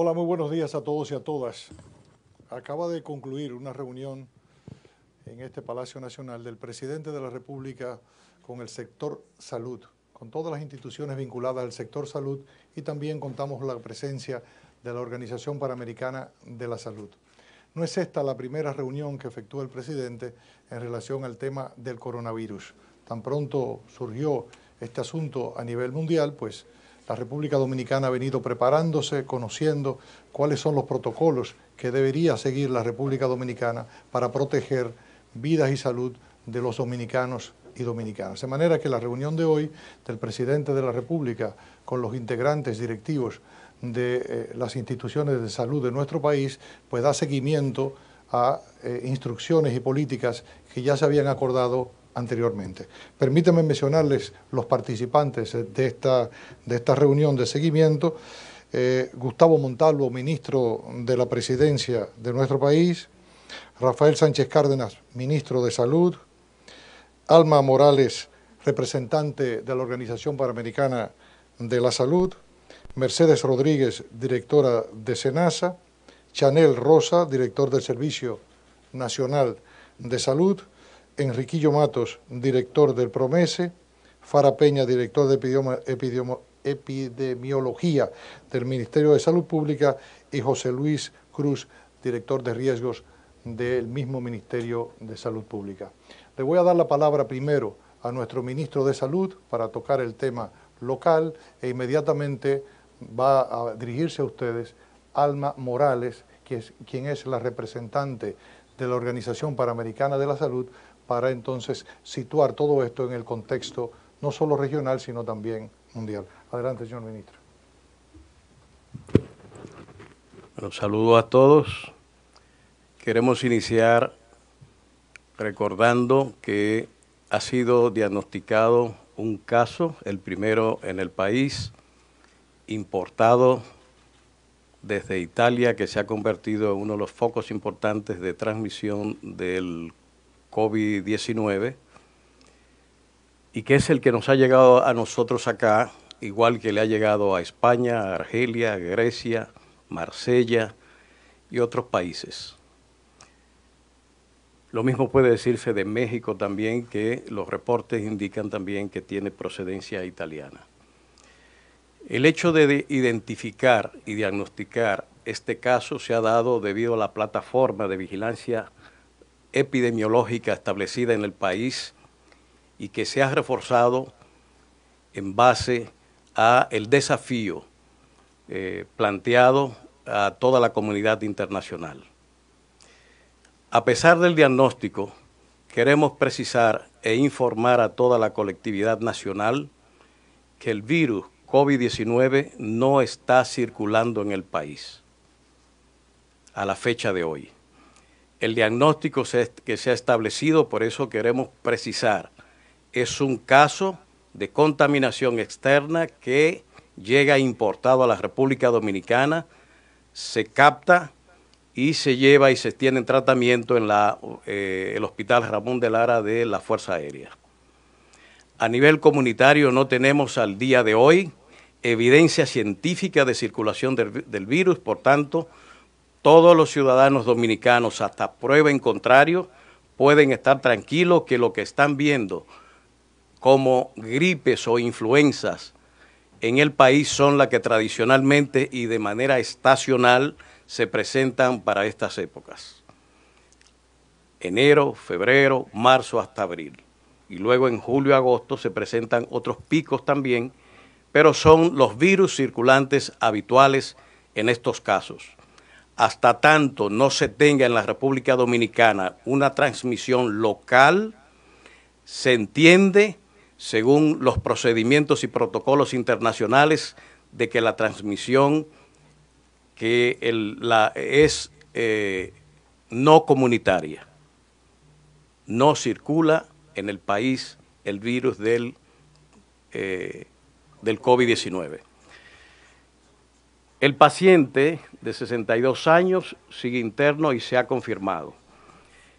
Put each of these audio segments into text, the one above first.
Hola, muy buenos días a todos y a todas. Acaba de concluir una reunión en este Palacio Nacional del presidente de la República con el sector salud, con todas las instituciones vinculadas al sector salud y también contamos la presencia de la Organización Panamericana de la Salud. No es esta la primera reunión que efectúa el presidente en relación al tema del coronavirus. Tan pronto surgió este asunto a nivel mundial, pues la República Dominicana ha venido preparándose, conociendo cuáles son los protocolos que debería seguir la República Dominicana para proteger vidas y salud de los dominicanos y dominicanas. De manera que la reunión de hoy del presidente de la República con los integrantes directivos de eh, las instituciones de salud de nuestro país, pues da seguimiento a eh, instrucciones y políticas que ya se habían acordado anteriormente. Permítanme mencionarles los participantes de esta, de esta reunión de seguimiento. Eh, Gustavo Montalvo, ministro de la presidencia de nuestro país, Rafael Sánchez Cárdenas, ministro de Salud, Alma Morales, representante de la Organización Panamericana de la Salud, Mercedes Rodríguez, directora de SENASA, Chanel Rosa, director del Servicio Nacional de Salud, Enriquillo Matos, director del PROMESE, Fara Peña, director de Epidemiología del Ministerio de Salud Pública, y José Luis Cruz, director de riesgos del mismo Ministerio de Salud Pública. Le voy a dar la palabra primero a nuestro ministro de Salud para tocar el tema local e inmediatamente va a dirigirse a ustedes Alma Morales, quien es la representante de la Organización Panamericana de la Salud, para entonces situar todo esto en el contexto no solo regional, sino también mundial. Adelante, señor ministro. Un saludo a todos. Queremos iniciar recordando que ha sido diagnosticado un caso, el primero en el país, importado desde Italia, que se ha convertido en uno de los focos importantes de transmisión del COVID-19 y que es el que nos ha llegado a nosotros acá, igual que le ha llegado a España, a Argelia, Grecia, Marsella y otros países. Lo mismo puede decirse de México también, que los reportes indican también que tiene procedencia italiana. El hecho de identificar y diagnosticar este caso se ha dado debido a la plataforma de vigilancia epidemiológica establecida en el país y que se ha reforzado en base a el desafío eh, planteado a toda la comunidad internacional. A pesar del diagnóstico, queremos precisar e informar a toda la colectividad nacional que el virus COVID-19 no está circulando en el país a la fecha de hoy. El diagnóstico que se ha establecido, por eso queremos precisar, es un caso de contaminación externa que llega importado a la República Dominicana, se capta y se lleva y se tiene en tratamiento en eh, el Hospital Ramón de Lara de la Fuerza Aérea. A nivel comunitario no tenemos al día de hoy evidencia científica de circulación del virus, por tanto, todos los ciudadanos dominicanos, hasta prueba en contrario, pueden estar tranquilos que lo que están viendo como gripes o influencias en el país son las que tradicionalmente y de manera estacional se presentan para estas épocas. Enero, febrero, marzo hasta abril. Y luego en julio, agosto se presentan otros picos también, pero son los virus circulantes habituales en estos casos hasta tanto no se tenga en la República Dominicana una transmisión local, se entiende, según los procedimientos y protocolos internacionales, de que la transmisión que la, es eh, no comunitaria. No circula en el país el virus del, eh, del COVID-19. El paciente de 62 años sigue interno y se ha confirmado.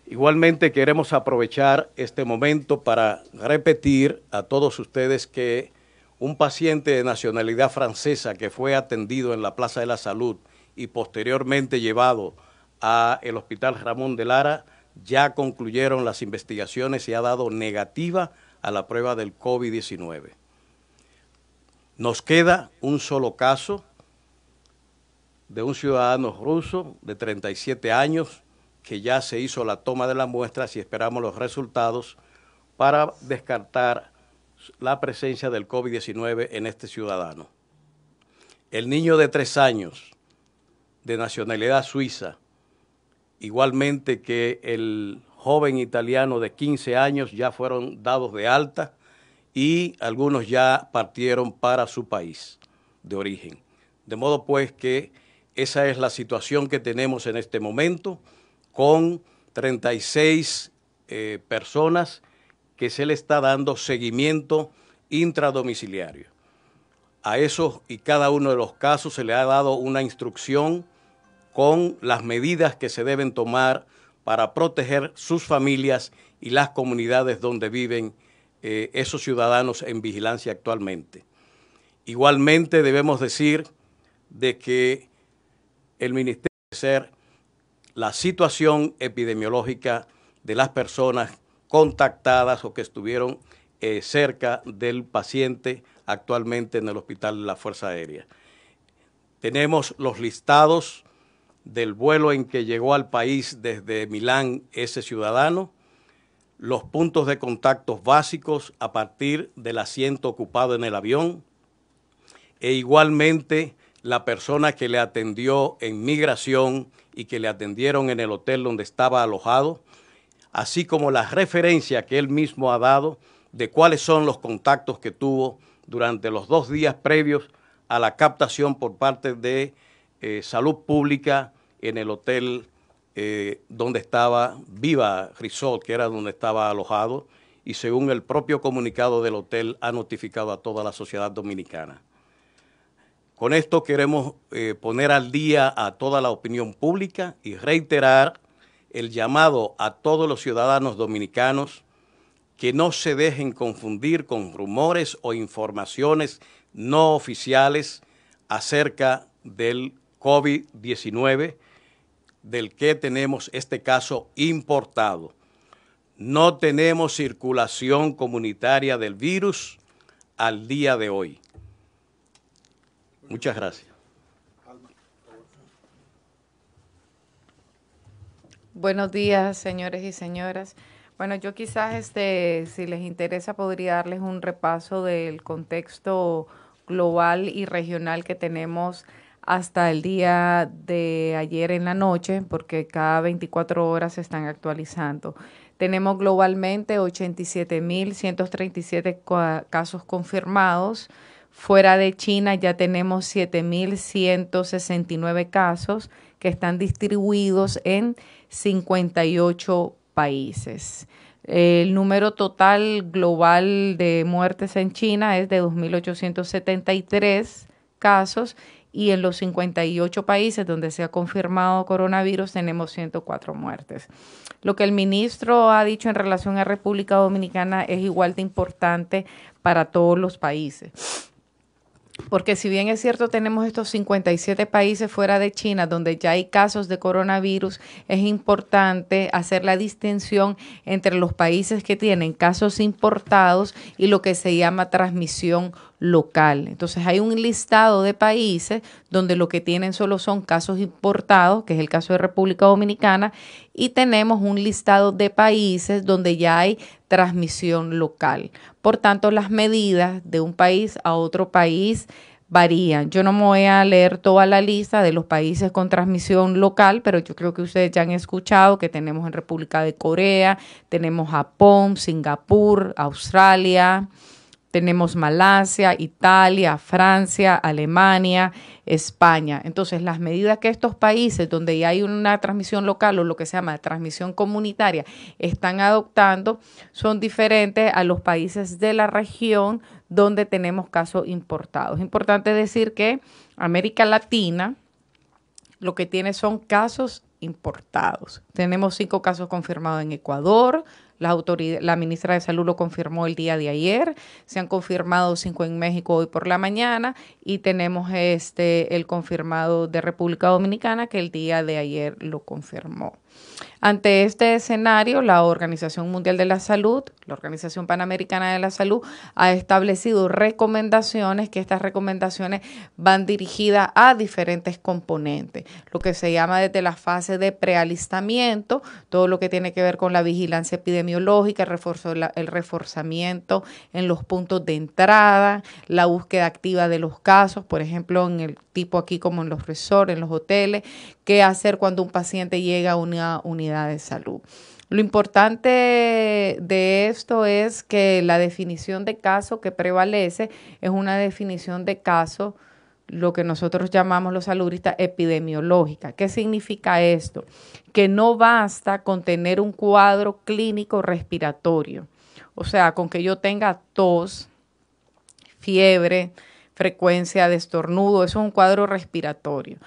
Igualmente queremos aprovechar este momento para repetir a todos ustedes que un paciente de nacionalidad francesa que fue atendido en la Plaza de la Salud y posteriormente llevado al Hospital Ramón de Lara ya concluyeron las investigaciones y ha dado negativa a la prueba del COVID-19. Nos queda un solo caso de un ciudadano ruso de 37 años que ya se hizo la toma de las muestras y esperamos los resultados para descartar la presencia del COVID-19 en este ciudadano. El niño de tres años, de nacionalidad suiza, igualmente que el joven italiano de 15 años, ya fueron dados de alta y algunos ya partieron para su país de origen. De modo pues que esa es la situación que tenemos en este momento con 36 eh, personas que se le está dando seguimiento intradomiciliario. A esos y cada uno de los casos se le ha dado una instrucción con las medidas que se deben tomar para proteger sus familias y las comunidades donde viven eh, esos ciudadanos en vigilancia actualmente. Igualmente debemos decir de que el ministerio ser la situación epidemiológica de las personas contactadas o que estuvieron eh, cerca del paciente actualmente en el hospital de la Fuerza Aérea. Tenemos los listados del vuelo en que llegó al país desde Milán ese ciudadano, los puntos de contacto básicos a partir del asiento ocupado en el avión e igualmente la persona que le atendió en migración y que le atendieron en el hotel donde estaba alojado, así como la referencia que él mismo ha dado de cuáles son los contactos que tuvo durante los dos días previos a la captación por parte de eh, salud pública en el hotel eh, donde estaba Viva Resort, que era donde estaba alojado, y según el propio comunicado del hotel ha notificado a toda la sociedad dominicana. Con esto queremos eh, poner al día a toda la opinión pública y reiterar el llamado a todos los ciudadanos dominicanos que no se dejen confundir con rumores o informaciones no oficiales acerca del COVID-19, del que tenemos este caso importado. No tenemos circulación comunitaria del virus al día de hoy. Muchas gracias. Buenos días, señores y señoras. Bueno, yo quizás, este, si les interesa, podría darles un repaso del contexto global y regional que tenemos hasta el día de ayer en la noche, porque cada 24 horas se están actualizando. Tenemos globalmente 87.137 casos confirmados, Fuera de China ya tenemos 7.169 casos que están distribuidos en 58 países. El número total global de muertes en China es de 2.873 casos y en los 58 países donde se ha confirmado coronavirus tenemos 104 muertes. Lo que el ministro ha dicho en relación a República Dominicana es igual de importante para todos los países. Porque si bien es cierto, tenemos estos 57 países fuera de China donde ya hay casos de coronavirus, es importante hacer la distinción entre los países que tienen casos importados y lo que se llama transmisión local. Entonces hay un listado de países donde lo que tienen solo son casos importados, que es el caso de República Dominicana, y tenemos un listado de países donde ya hay transmisión local. Por tanto, las medidas de un país a otro país varían. Yo no me voy a leer toda la lista de los países con transmisión local, pero yo creo que ustedes ya han escuchado que tenemos en República de Corea, tenemos Japón, Singapur, Australia, tenemos Malasia, Italia, Francia, Alemania, España. Entonces, las medidas que estos países donde hay una transmisión local o lo que se llama transmisión comunitaria están adoptando son diferentes a los países de la región donde tenemos casos importados. Es importante decir que América Latina lo que tiene son casos importados. Tenemos cinco casos confirmados en Ecuador, la ministra de Salud lo confirmó el día de ayer, se han confirmado cinco en México hoy por la mañana y tenemos este el confirmado de República Dominicana que el día de ayer lo confirmó. Ante este escenario, la Organización Mundial de la Salud, la Organización Panamericana de la Salud, ha establecido recomendaciones, que estas recomendaciones van dirigidas a diferentes componentes, lo que se llama desde la fase de prealistamiento, todo lo que tiene que ver con la vigilancia epidemiológica, el, el reforzamiento en los puntos de entrada, la búsqueda activa de los casos, por ejemplo, en el tipo aquí como en los resorts, en los hoteles, qué hacer cuando un paciente llega a una unidad de salud. Lo importante de esto es que la definición de caso que prevalece es una definición de caso, lo que nosotros llamamos los saludistas epidemiológica. ¿Qué significa esto? Que no basta con tener un cuadro clínico respiratorio, o sea, con que yo tenga tos, fiebre, frecuencia de estornudo, eso es un cuadro respiratorio.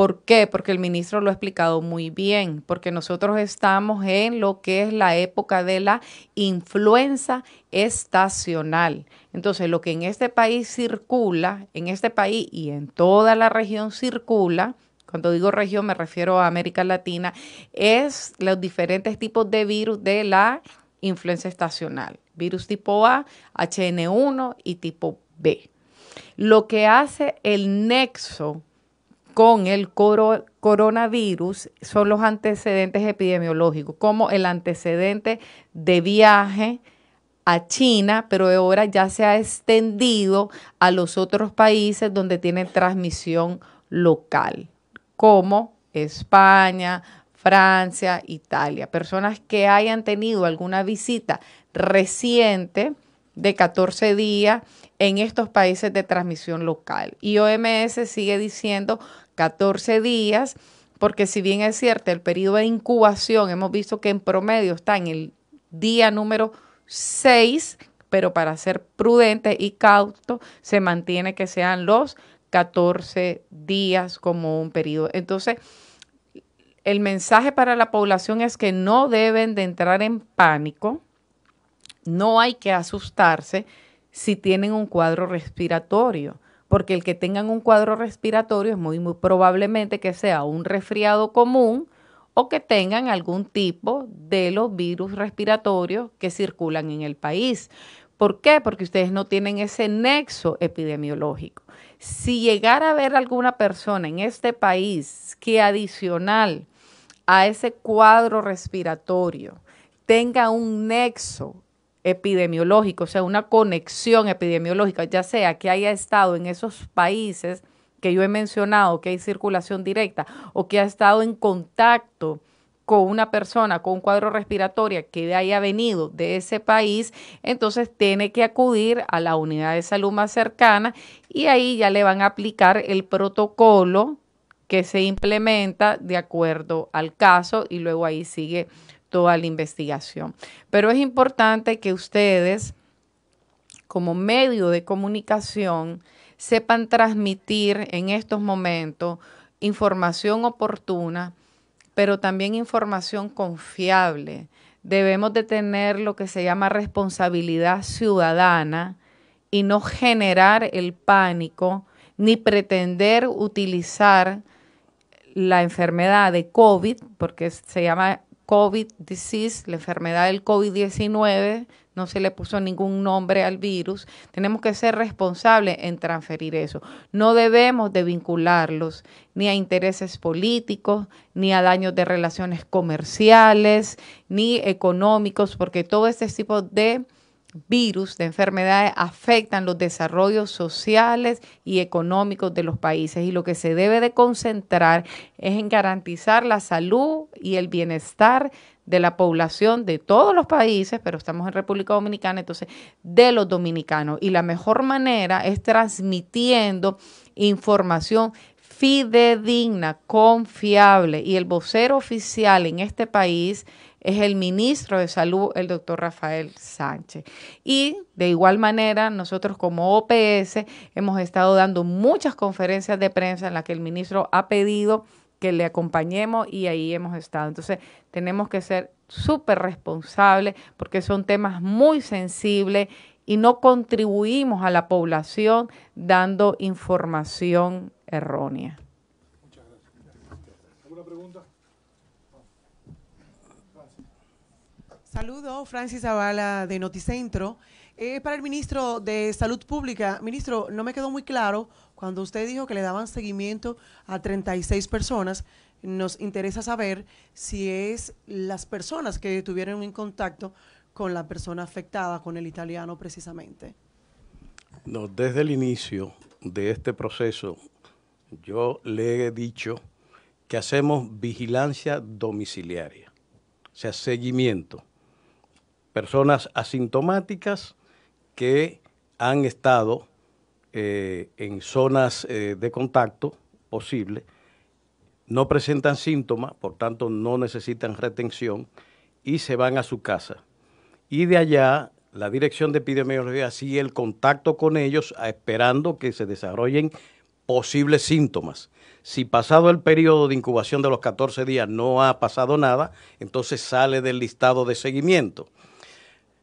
¿Por qué? Porque el ministro lo ha explicado muy bien, porque nosotros estamos en lo que es la época de la influenza estacional. Entonces, lo que en este país circula, en este país y en toda la región circula, cuando digo región me refiero a América Latina, es los diferentes tipos de virus de la influenza estacional, virus tipo A, HN1 y tipo B. Lo que hace el nexo con el coronavirus son los antecedentes epidemiológicos, como el antecedente de viaje a China, pero ahora ya se ha extendido a los otros países donde tiene transmisión local, como España, Francia, Italia. Personas que hayan tenido alguna visita reciente de 14 días en estos países de transmisión local. Y OMS sigue diciendo 14 días, porque si bien es cierto, el periodo de incubación hemos visto que en promedio está en el día número 6, pero para ser prudente y cauto, se mantiene que sean los 14 días como un periodo. Entonces, el mensaje para la población es que no deben de entrar en pánico, no hay que asustarse, si tienen un cuadro respiratorio, porque el que tengan un cuadro respiratorio es muy, muy probablemente que sea un resfriado común o que tengan algún tipo de los virus respiratorios que circulan en el país. ¿Por qué? Porque ustedes no tienen ese nexo epidemiológico. Si llegara a ver alguna persona en este país que adicional a ese cuadro respiratorio tenga un nexo epidemiológico, o sea, una conexión epidemiológica, ya sea que haya estado en esos países que yo he mencionado, que hay circulación directa, o que ha estado en contacto con una persona con un cuadro respiratorio que haya venido de ese país, entonces tiene que acudir a la unidad de salud más cercana y ahí ya le van a aplicar el protocolo que se implementa de acuerdo al caso y luego ahí sigue a la investigación. Pero es importante que ustedes, como medio de comunicación, sepan transmitir en estos momentos información oportuna, pero también información confiable. Debemos de tener lo que se llama responsabilidad ciudadana y no generar el pánico ni pretender utilizar la enfermedad de COVID, porque se llama COVID disease, la enfermedad del COVID-19, no se le puso ningún nombre al virus, tenemos que ser responsables en transferir eso. No debemos de vincularlos ni a intereses políticos, ni a daños de relaciones comerciales, ni económicos, porque todo este tipo de virus, de enfermedades, afectan los desarrollos sociales y económicos de los países y lo que se debe de concentrar es en garantizar la salud y el bienestar de la población de todos los países, pero estamos en República Dominicana, entonces de los dominicanos. Y la mejor manera es transmitiendo información fidedigna, confiable. Y el vocero oficial en este país es el ministro de Salud, el doctor Rafael Sánchez. Y de igual manera, nosotros como OPS hemos estado dando muchas conferencias de prensa en las que el ministro ha pedido que le acompañemos y ahí hemos estado. Entonces, tenemos que ser súper responsables porque son temas muy sensibles y no contribuimos a la población dando información errónea. Saludos, Francis Zavala de Noticentro. Eh, para el ministro de Salud Pública, ministro, no me quedó muy claro cuando usted dijo que le daban seguimiento a 36 personas. Nos interesa saber si es las personas que tuvieron en contacto con la persona afectada, con el italiano precisamente. No, desde el inicio de este proceso, yo le he dicho que hacemos vigilancia domiciliaria, o sea, seguimiento personas asintomáticas que han estado eh, en zonas eh, de contacto posible, no presentan síntomas, por tanto no necesitan retención y se van a su casa. Y de allá la dirección de epidemiología sigue el contacto con ellos esperando que se desarrollen posibles síntomas. Si pasado el periodo de incubación de los 14 días no ha pasado nada, entonces sale del listado de seguimiento.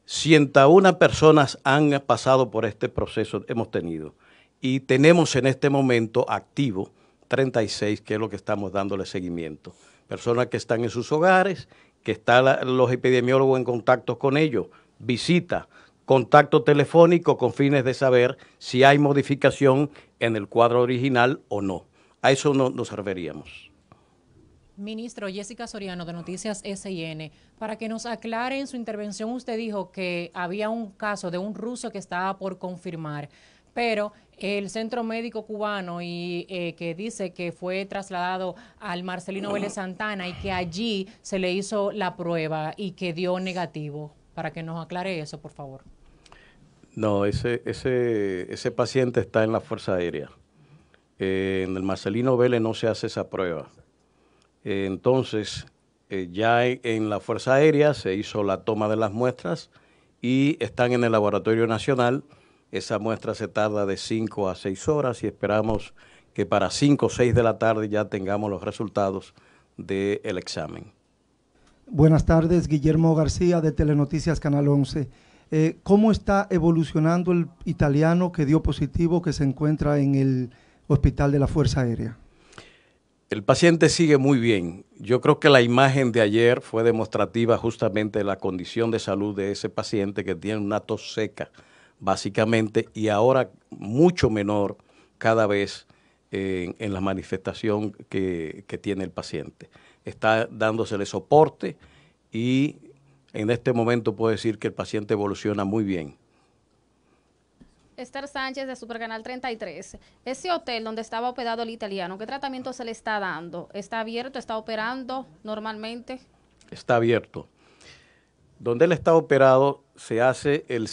101 personas han pasado por este proceso, hemos tenido, y tenemos en este momento activo 36, que es lo que estamos dándole seguimiento. Personas que están en sus hogares, que están los epidemiólogos en contacto con ellos, visita, contacto telefónico con fines de saber si hay modificación en el cuadro original o no. A eso no nos serviríamos. Ministro Jessica Soriano de Noticias S&N. para que nos aclare en su intervención, usted dijo que había un caso de un ruso que estaba por confirmar, pero el centro médico cubano y eh, que dice que fue trasladado al Marcelino Vélez Santana y que allí se le hizo la prueba y que dio negativo. Para que nos aclare eso, por favor. No, ese, ese, paciente está en la Fuerza Aérea. Eh, en el Marcelino Vélez no se hace esa prueba entonces, eh, ya en, la Fuerza Aérea se hizo la toma de las muestras y están en el Laboratorio Nacional. Esa muestra se tarda de 5 a 6 horas y esperamos que para 5 o 6 de la tarde ya tengamos los resultados del examen. Buenas tardes, Guillermo García de Telenoticias Canal 11. Eh, ¿Cómo está evolucionando el italiano que dio positivo que se encuentra en el Hospital de la Fuerza Aérea? El paciente sigue muy bien. Yo creo que la imagen de ayer fue demostrativa justamente de la condición de salud de ese paciente que tiene una tos seca, básicamente, y ahora mucho menor cada vez eh, en, la manifestación que, que tiene el paciente. Está dándosele soporte y en este momento puedo decir que el paciente evoluciona muy bien. Esther Sánchez de Supercanal 33. Ese hotel donde estaba operado el italiano, ¿qué tratamiento se le está dando? ¿Está abierto? ¿Está operando normalmente? Está abierto. Donde él está operado se hace el,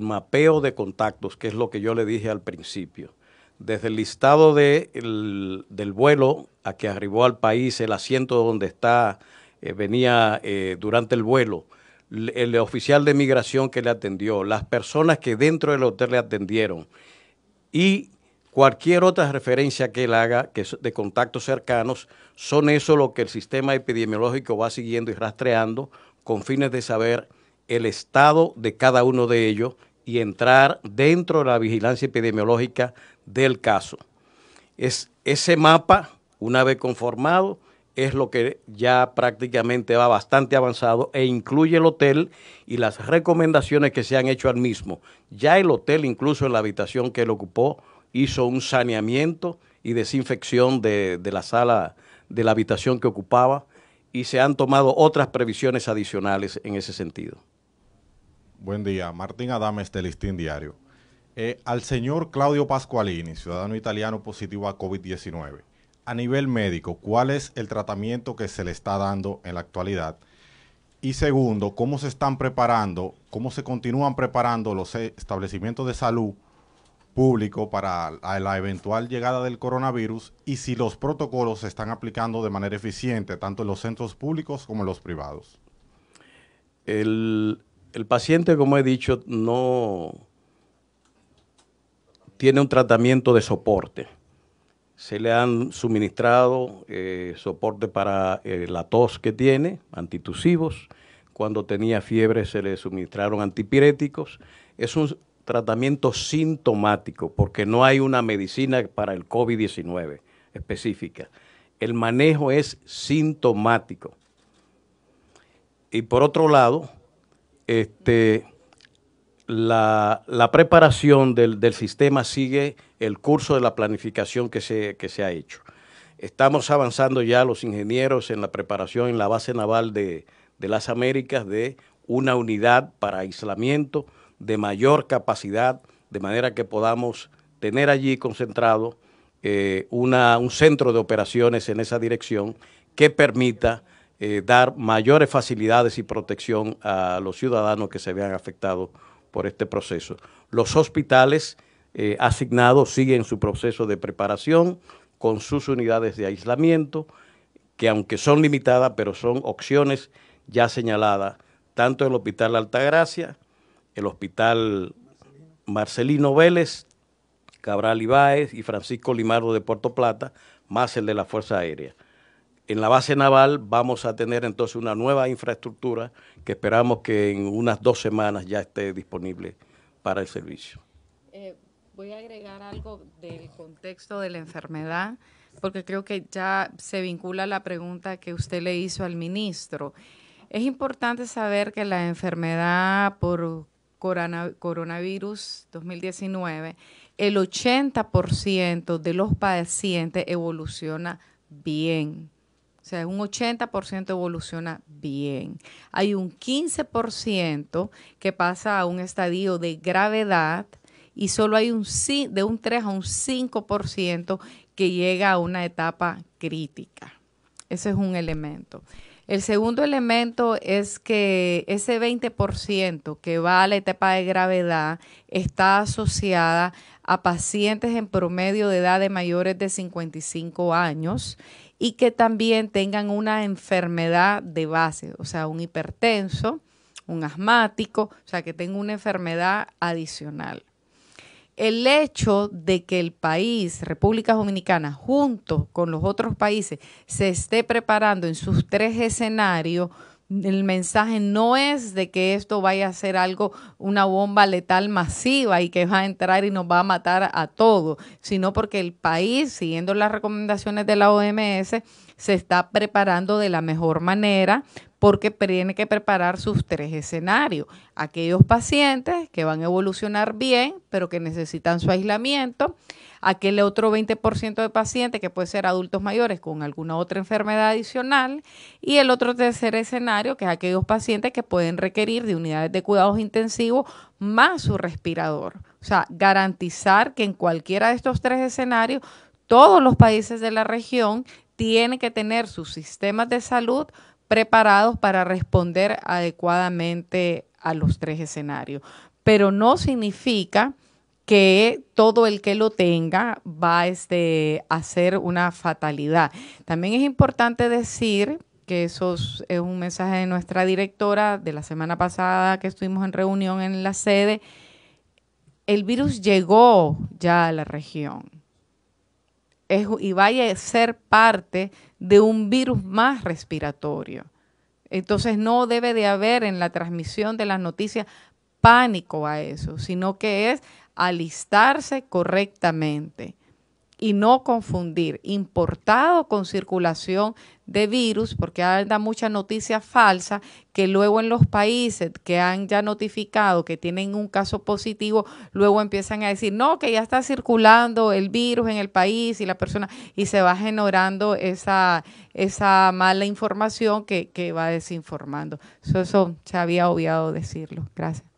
mapeo de contactos, que es lo que yo le dije al principio. Desde el listado del vuelo a que arribó al país, el asiento donde está, eh, venía eh, durante el vuelo, el oficial de migración que le atendió, las personas que dentro del hotel le atendieron y cualquier otra referencia que él haga que de contactos cercanos, son eso lo que el sistema epidemiológico va siguiendo y rastreando con fines de saber el estado de cada uno de ellos y entrar dentro de la vigilancia epidemiológica del caso. Es ese mapa, una vez conformado, es lo que ya prácticamente va bastante avanzado e incluye el hotel y las recomendaciones que se han hecho al mismo. Ya el hotel, incluso en la habitación que él ocupó, hizo un saneamiento y desinfección de, la sala, de la habitación que ocupaba, y se han tomado otras previsiones adicionales en ese sentido. Buen día, Martín Adames de Listín Diario. Eh, al señor Claudio Pasqualini, ciudadano italiano positivo a COVID-19 a nivel médico, ¿cuál es el tratamiento que se le está dando en la actualidad? Y segundo, ¿cómo se están preparando, cómo se continúan preparando los e, establecimientos de salud público para la eventual llegada del coronavirus y si los protocolos se están aplicando de manera eficiente, tanto en los centros públicos como en los privados? El, el paciente, como he dicho, no tiene un tratamiento de soporte se le han suministrado eh, soporte para eh, la tos que tiene, antitusivos. Cuando tenía fiebre se le suministraron antipiréticos. Es un tratamiento sintomático porque no hay una medicina para el COVID-19 específica. El manejo es sintomático. Y por otro lado, este, la, preparación del, sistema sigue el curso de la planificación que se, ha hecho. Estamos avanzando ya los ingenieros en la preparación en la base naval de, las Américas de una unidad para aislamiento de mayor capacidad, de manera que podamos tener allí concentrado eh, un centro de operaciones en esa dirección que permita eh, dar mayores facilidades y protección a los ciudadanos que se vean afectados por este proceso. Los hospitales eh, asignados siguen su proceso de preparación con sus unidades de aislamiento, que aunque son limitadas, pero son opciones ya señaladas, tanto el Hospital Altagracia, el Hospital Marcelino Vélez, Cabral Ibáez y Francisco Limardo de Puerto Plata, más el de la Fuerza Aérea. En la base naval vamos a tener entonces una nueva infraestructura que esperamos que en unas dos semanas ya esté disponible para el servicio. Eh, voy a agregar algo del contexto de la enfermedad, porque creo que ya se vincula la pregunta que usted le hizo al ministro. Es importante saber que la enfermedad por coronavirus 2019, el 80% de los pacientes evoluciona bien. O sea, un 80% evoluciona bien. Hay un 15% que pasa a un estadio de gravedad y solo hay un de un 3 a un 5% que llega a una etapa crítica. Ese es un elemento. El segundo elemento es que ese 20% que va a la etapa de gravedad está asociada a pacientes en promedio de edad de mayores de 55 años y que también tengan una enfermedad de base, o sea, un hipertenso, un asmático, o sea, que tenga una enfermedad adicional. El hecho de que el país, República Dominicana, junto con los otros países, se esté preparando en sus tres escenarios el mensaje no es de que esto vaya a ser algo, una bomba letal masiva y que va a entrar y nos va a matar a todos, sino porque el país, siguiendo las recomendaciones de la OMS, se está preparando de la mejor manera porque tiene que preparar sus tres escenarios. Aquellos pacientes que van a evolucionar bien, pero que necesitan su aislamiento, aquel otro 20% de pacientes que puede ser adultos mayores con alguna otra enfermedad adicional y el otro tercer escenario que es aquellos pacientes que pueden requerir de unidades de cuidados intensivos más su respirador. O sea, garantizar que en cualquiera de estos tres escenarios todos los países de la región tienen que tener sus sistemas de salud preparados para responder adecuadamente a los tres escenarios. Pero no significa que todo el que lo tenga va este, a ser una fatalidad. También es importante decir que eso es un mensaje de nuestra directora de la semana pasada que estuvimos en reunión en la sede. El virus llegó ya a la región y vaya a ser parte de un virus más respiratorio. Entonces no debe de haber en la transmisión de las noticias pánico a eso, sino que es alistarse correctamente y no confundir importado con circulación de virus, porque anda mucha noticia falsa que luego en los países que han ya notificado que tienen un caso positivo, luego empiezan a decir, no, que ya está circulando el virus en el país y la persona, y se va generando esa, esa mala información que, que va desinformando. Eso, eso se había obviado decirlo. Gracias.